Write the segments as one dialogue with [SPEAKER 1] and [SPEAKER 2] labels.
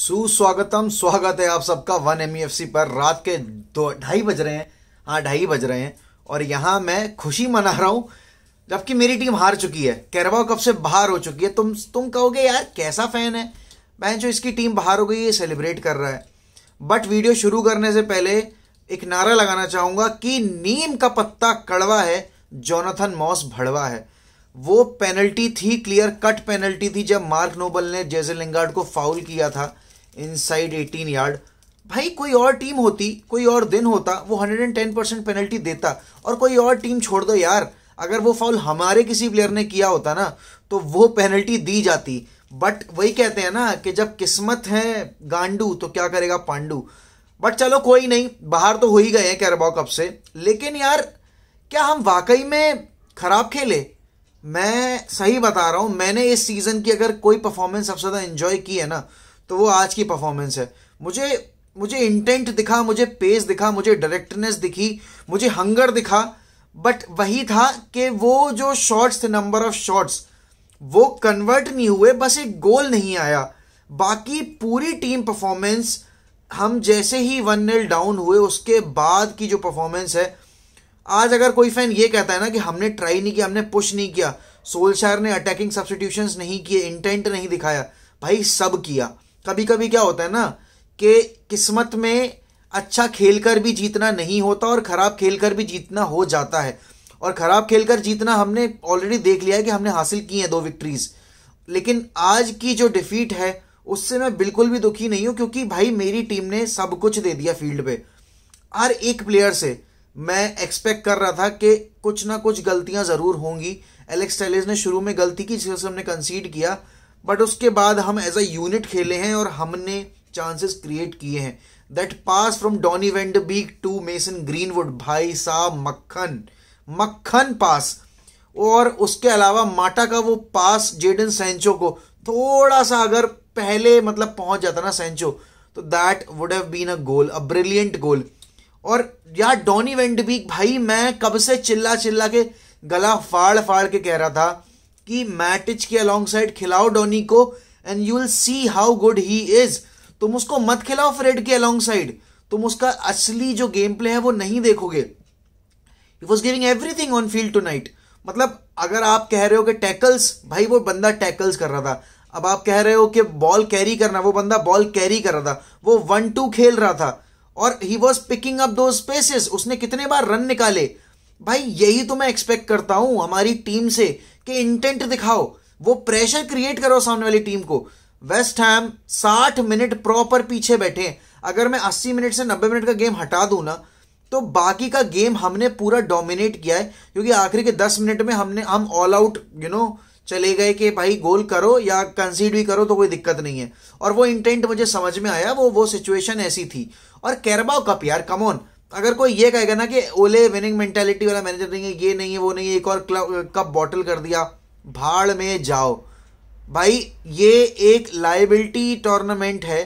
[SPEAKER 1] सुस्वागतम स्वागत है आप सबका वन एम e पर रात के दो ढाई बज रहे हैं हाँ ढाई बज रहे हैं और यहाँ मैं खुशी मना रहा हूँ जबकि मेरी टीम हार चुकी है कैरवा कप से बाहर हो चुकी है तुम तुम कहोगे यार कैसा फैन है मैं जो इसकी टीम बाहर हो गई ये सेलिब्रेट कर रहा है बट वीडियो शुरू करने से पहले एक नारा लगाना चाहूँगा कि नीम का पत्ता कड़वा है जोनाथन मॉस भड़वा है वो पेनल्टी थी क्लियर कट पेनल्टी थी जब मार्क नोबल ने जेजे लिंगार्ड को फाउल किया था इनसाइड 18 यार्ड भाई कोई और टीम होती कोई और दिन होता वो 110 परसेंट पेनल्टी देता और कोई और टीम छोड़ दो यार अगर वो फाउल हमारे किसी प्लेयर ने किया होता ना तो वो पेनल्टी दी जाती बट वही कहते हैं ना कि जब किस्मत है गांडू तो क्या करेगा पांडू बट चलो कोई नहीं बाहर तो हो ही गए हैं कैरबाव कप से लेकिन यार क्या हम वाकई में खराब खेले मैं सही बता रहा हूँ मैंने इस सीज़न की अगर कोई परफॉर्मेंस सबसे ज़्यादा इन्जॉय की है ना तो वो आज की परफॉर्मेंस है मुझे मुझे इंटेंट दिखा मुझे पेस दिखा मुझे डायरेक्टनेस दिखी मुझे हंगर दिखा बट वही था कि वो जो शॉट्स थे नंबर ऑफ शॉट्स वो कन्वर्ट नहीं हुए बस एक गोल नहीं आया बाकी पूरी टीम परफॉर्मेंस हम जैसे ही वन नील डाउन हुए उसके बाद की जो परफॉर्मेंस है आज अगर कोई फैन ये कहता है ना कि हमने ट्राई नहीं किया हमने पुश नहीं किया सोलशायर ने अटैकिंग सब्सटीट्यूशन नहीं किए इंटेंट नहीं दिखाया भाई सब किया कभी कभी क्या होता है ना कि किस्मत में अच्छा खेल कर भी जीतना नहीं होता और ख़राब खेल कर भी जीतना हो जाता है और ख़राब खेल कर जीतना हमने ऑलरेडी देख लिया है कि हमने हासिल की हैं दो विक्ट्रीज़ लेकिन आज की जो डिफीट है उससे मैं बिल्कुल भी दुखी नहीं हूँ क्योंकि भाई मेरी टीम ने सब कुछ दे दिया फील्ड पे हर एक प्लेयर से मैं एक्सपेक्ट कर रहा था कि कुछ ना कुछ गलतियां ज़रूर होंगी एलेक्स टेलेज ने शुरू में गलती की जिससे हमने कंसीड किया बट उसके बाद हम एज अ यूनिट खेले हैं और हमने चांसेस क्रिएट किए हैं that pass from Donny van de Beek to Mason Greenwood भाई साहब मक्खन मक्खन पास और उसके अलावा माटा का वो पास जेडन सेंचो को थोड़ा सा अगर पहले मतलब पहुंच जाता ना सेंचो तो that would have been a goal a brilliant goal और यार डॉनी वेंडबीक भाई मैं कब से चिल्ला चिल्ला के गला फाड़ फाड़ के कह रहा था कि मैटिच के अलॉन्ग साइड खिलाओ डॉनी को and you will see how good he is तुम उसको मत खिलाओ फ्रेड के अलॉन्ग साइड तुम उसका असली जो गेम प्ले है वो नहीं देखोगे he was giving everything on field tonight मतलब अगर आप कह रहे हो कि टैकल्स भाई वो बंदा टैकल्स कर रहा था अब आप कह रहे हो कि बॉल कैरी करना वो बंदा बॉल कैरी कर रहा था वो वन टू खेल रहा था और ही वॉज पिकिंग अप दो स्पेसिस उसने कितने बार रन निकाले भाई यही तो मैं एक्सपेक्ट करता हूं हमारी टीम से कि इंटेंट दिखाओ वो प्रेशर क्रिएट करो सामने वाली टीम को वेस्ट हैम साठ मिनट प्रॉपर पीछे बैठे अगर मैं अस्सी मिनट से नब्बे मिनट का गेम हटा दू ना तो बाकी का गेम हमने पूरा डोमिनेट किया है क्योंकि आखिरी के दस मिनट में हमने हम ऑल आउट यू नो चले गए कि भाई गोल करो या कंसीड भी करो तो कोई दिक्कत नहीं है और वो इंटेंट मुझे समझ में आया वो वो सिचुएशन ऐसी थी और कैरबाओ कप यार कमोन अगर कोई ये कहेगा ना कि ओले विनिंग मेंटेलिटी वाला मैनेजर नहीं है ये नहीं है वो नहीं है एक और क्लब कप बॉटल कर दिया भाड़ में जाओ भाई ये एक लाइबिलिटी टूर्नामेंट है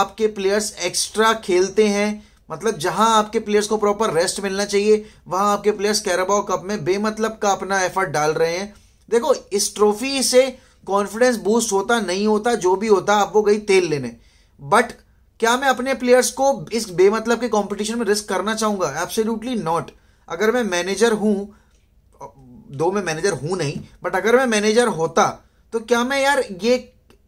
[SPEAKER 1] आपके प्लेयर्स एक्स्ट्रा खेलते हैं मतलब जहां आपके प्लेयर्स को प्रॉपर रेस्ट मिलना चाहिए वहां आपके प्लेयर्स कैराबाओ कप में बेमतलब का अपना एफर्ट डाल रहे हैं देखो इस ट्रॉफी से कॉन्फिडेंस बूस्ट होता नहीं होता जो भी होता आप वो गई तेल लेने बट क्या मैं अपने प्लेयर्स को इस बेमतलब के कंपटीशन में रिस्क करना चाहूंगा एब्सोल्युटली नॉट अगर मैं मैनेजर हूं दो मैं मैनेजर हूं नहीं बट अगर मैं मैनेजर होता तो क्या मैं यार ये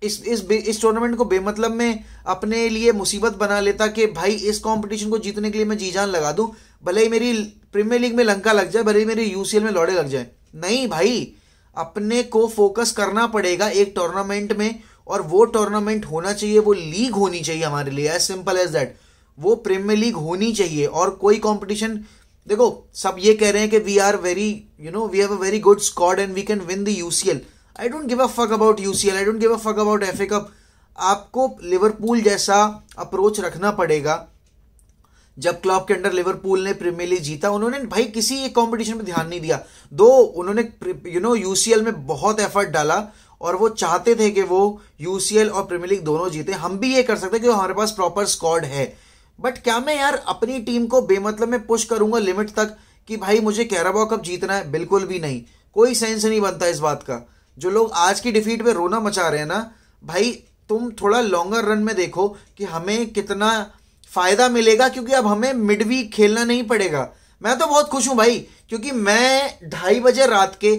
[SPEAKER 1] इस इस इस टूर्नामेंट को बेमतलब में अपने लिए मुसीबत बना लेता कि भाई इस कंपटीशन को जीतने के लिए मैं जी जान लगा दूं भले ही मेरी प्रीमियर लीग में लंका लग जाए भले ही मेरी यूसीएल में लौड़े लग जाए नहीं भाई अपने को फोकस करना पड़ेगा एक टूर्नामेंट में और वो टूर्नामेंट होना चाहिए वो लीग होनी चाहिए हमारे लिए एज सिंपल एज दैट वो प्रीमियर लीग होनी चाहिए और कोई कंपटीशन देखो सब ये कह रहे हैं कि we are very you know we have a very good squad and we can win the UCL I don't give a fuck about UCL I don't give a fuck about F A Cup आपको Liverpool जैसा approach रखना पड़ेगा जब club के under Liverpool ने Premier League जीता उन्होंने भाई किसी एक कॉम्पिटिशन में ध्यान नहीं दिया दो उन्होंने यू नो यूसीएल में बहुत एफर्ट डाला और वो चाहते थे कि वो यूसीएल और प्रीमियर लीग दोनों जीते हम भी ये कर सकते हैं कि हमारे पास प्रॉपर स्कॉड है बट क्या मैं यार अपनी टीम को बेमतलब में पुश करूंगा लिमिट तक कि भाई मुझे कैराबाओ कप जीतना है बिल्कुल भी नहीं कोई सेंस नहीं बनता इस बात का जो लोग आज की डिफीट पे रोना मचा रहे हैं ना भाई तुम थोड़ा लॉन्गर रन में देखो कि हमें कितना फ़ायदा मिलेगा क्योंकि अब हमें मिड वीक खेलना नहीं पड़ेगा मैं तो बहुत खुश हूं भाई क्योंकि मैं ढाई बजे रात के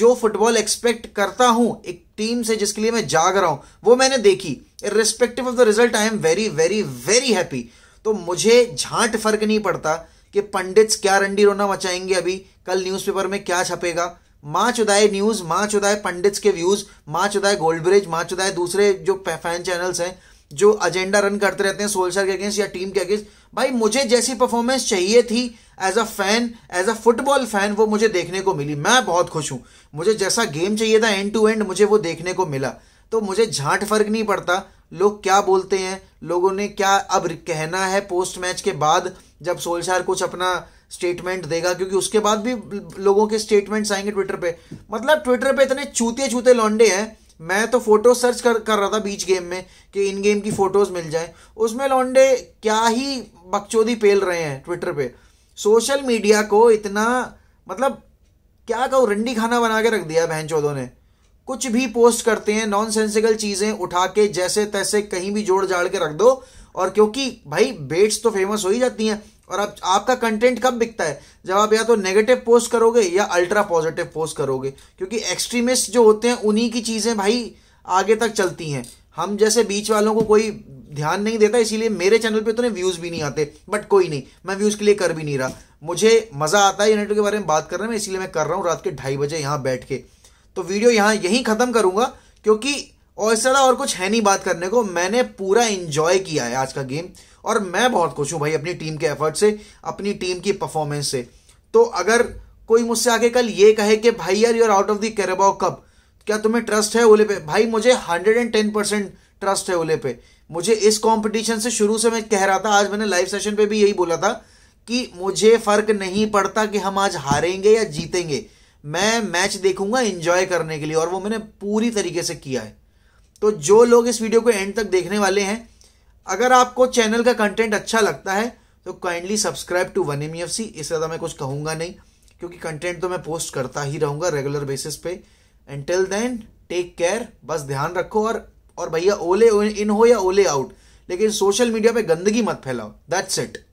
[SPEAKER 1] जो फुटबॉल एक्सपेक्ट करता हूं एक टीम से जिसके लिए मैं जाग रहा हूं वो मैंने देखी respective of the result I am very very very happy तो मुझे झांट फर्क नहीं पड़ता कि पंडित्स क्या रंडी रोना मचाएंगे अभी कल न्यूज़पेपर में क्या छपेगा माँ चुदाए न्यूज़ माँ चुदाए पंडित्स के व्यूज़ माँ चुदाए गोल्ड ब्रिज माँ चुदाए दूसरे जो फैन चैनल्स हैं जो एजेंडा रन करते रहते हैं सोल्सर के अगेंस्ट या टीम के अगेंस्ट भाई मुझे जैसी परफॉर्मेंस चाहिए थी as a fan as a football fan वो मुझे देखने को मिली मैं बहुत खुश हूँ मुझे जैसा गेम चाहिए था एंड टू एंड मुझे वो देखने को मिला तो मुझे झाँट फर्क नहीं पड़ता लोग क्या बोलते हैं लोगों ने क्या अब कहना है पोस्ट मैच के बाद जब सोलशार कुछ अपना स्टेटमेंट देगा क्योंकि उसके बाद भी लोगों के स्टेटमेंट्स आएंगे ट्विटर पे मतलब ट्विटर पे इतने चूते चूते लौंडे हैं मैं तो फोटो सर्च कर कर रहा था बीच गेम में कि इन गेम की फोटोज मिल जाए उसमें लौंडे क्या ही बकचोदी पेल रहे हैं ट्विटर पे सोशल मीडिया को इतना मतलब क्या कहूँ रंडी खाना बना के रख दिया बहन चौधों ने कुछ भी पोस्ट करते हैं नॉन सेंसिकल चीजें उठा के जैसे तैसे कहीं भी जोड़ जाड़ के रख दो और क्योंकि भाई बेट्स तो फेमस हो ही जाती हैं और अब आपका कंटेंट कब बिकता है जब आप या तो नेगेटिव पोस्ट करोगे या अल्ट्रा पॉजिटिव पोस्ट करोगे क्योंकि एक्सट्रीमिस्ट जो होते हैं उन्हीं की चीज़ें भाई आगे तक चलती हैं हम जैसे बीच वालों को कोई ध्यान नहीं देता इसीलिए मेरे चैनल पे इतने नहीं व्यूज़ भी नहीं आते बट कोई नहीं मैं व्यूज़ के लिए कर भी नहीं रहा मुझे मज़ा आता है यूनिट के बारे में बात करने में इसीलिए मैं कर रहा हूँ रात के ढाई बजे यहाँ बैठ के तो वीडियो यहाँ यहीं ख़त्म करूँगा क्योंकि और इस और कुछ है नहीं बात करने को मैंने पूरा इन्जॉय किया है आज का गेम और मैं बहुत खुश हूँ भाई अपनी टीम के एफर्ट से अपनी टीम की परफॉर्मेंस से तो अगर कोई मुझसे आगे कल ये कहे कि भाई यार you're out of the Carabao Cup क्या तुम्हें ट्रस्ट है ओले पे भाई मुझे hundred and ten percent trust है ओले पे मुझे इस कॉम्पिटिशन से शुरू से मैं कह रहा था आज मैंने लाइव सेशन पे भी यही बोला था कि मुझे फर्क नहीं पड़ता कि हम आज हारेंगे या जीतेंगे मैं मैच देखूंगा एंजॉय करने के लिए और वो मैंने पूरी तरीके से किया है तो जो लोग इस वीडियो को एंड तक देखने वाले हैं अगर आपको चैनल का कंटेंट अच्छा लगता है तो kindly subscribe to one M F C इससे ज़्यादा मैं कुछ कहूँगा नहीं क्योंकि कंटेंट तो मैं पोस्ट करता ही रहूँगा रेगुलर बेसिस पे and till then take care बस ध्यान रखो और और भैया ओले इन हो या ओले आउट लेकिन सोशल मीडिया पे गंदगी मत फैलाओ दैट्स इट